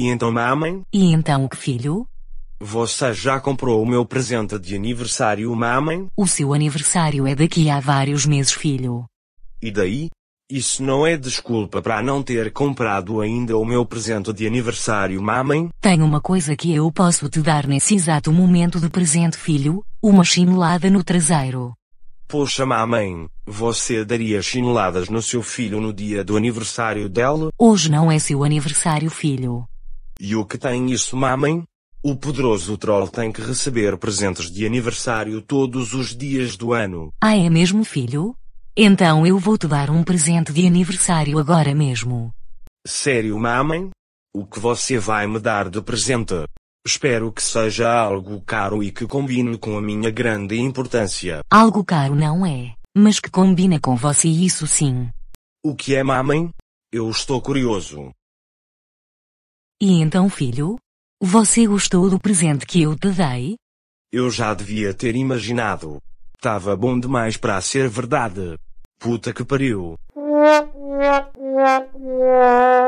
E então, mamãe? E então, o que filho? Você já comprou o meu presente de aniversário, mamãe? O seu aniversário é daqui a vários meses, filho. E daí? Isso não é desculpa para não ter comprado ainda o meu presente de aniversário, mamãe? Tenho uma coisa que eu posso te dar nesse exato momento de presente, filho: uma chinelada no traseiro. Poxa, mamãe, você daria chineladas no seu filho no dia do aniversário dela? Hoje não é seu aniversário, filho. E o que tem isso mamem? O poderoso troll tem que receber presentes de aniversário todos os dias do ano. Ah, é mesmo, filho? Então eu vou te dar um presente de aniversário agora mesmo. Sério, mamem? O que você vai me dar de presente? Espero que seja algo caro e que combine com a minha grande importância. Algo caro não é, mas que combina com você isso sim. O que é, mamem? Eu estou curioso. E então, filho? Você gostou do presente que eu te dei? Eu já devia ter imaginado. Tava bom demais para ser verdade. Puta que pariu.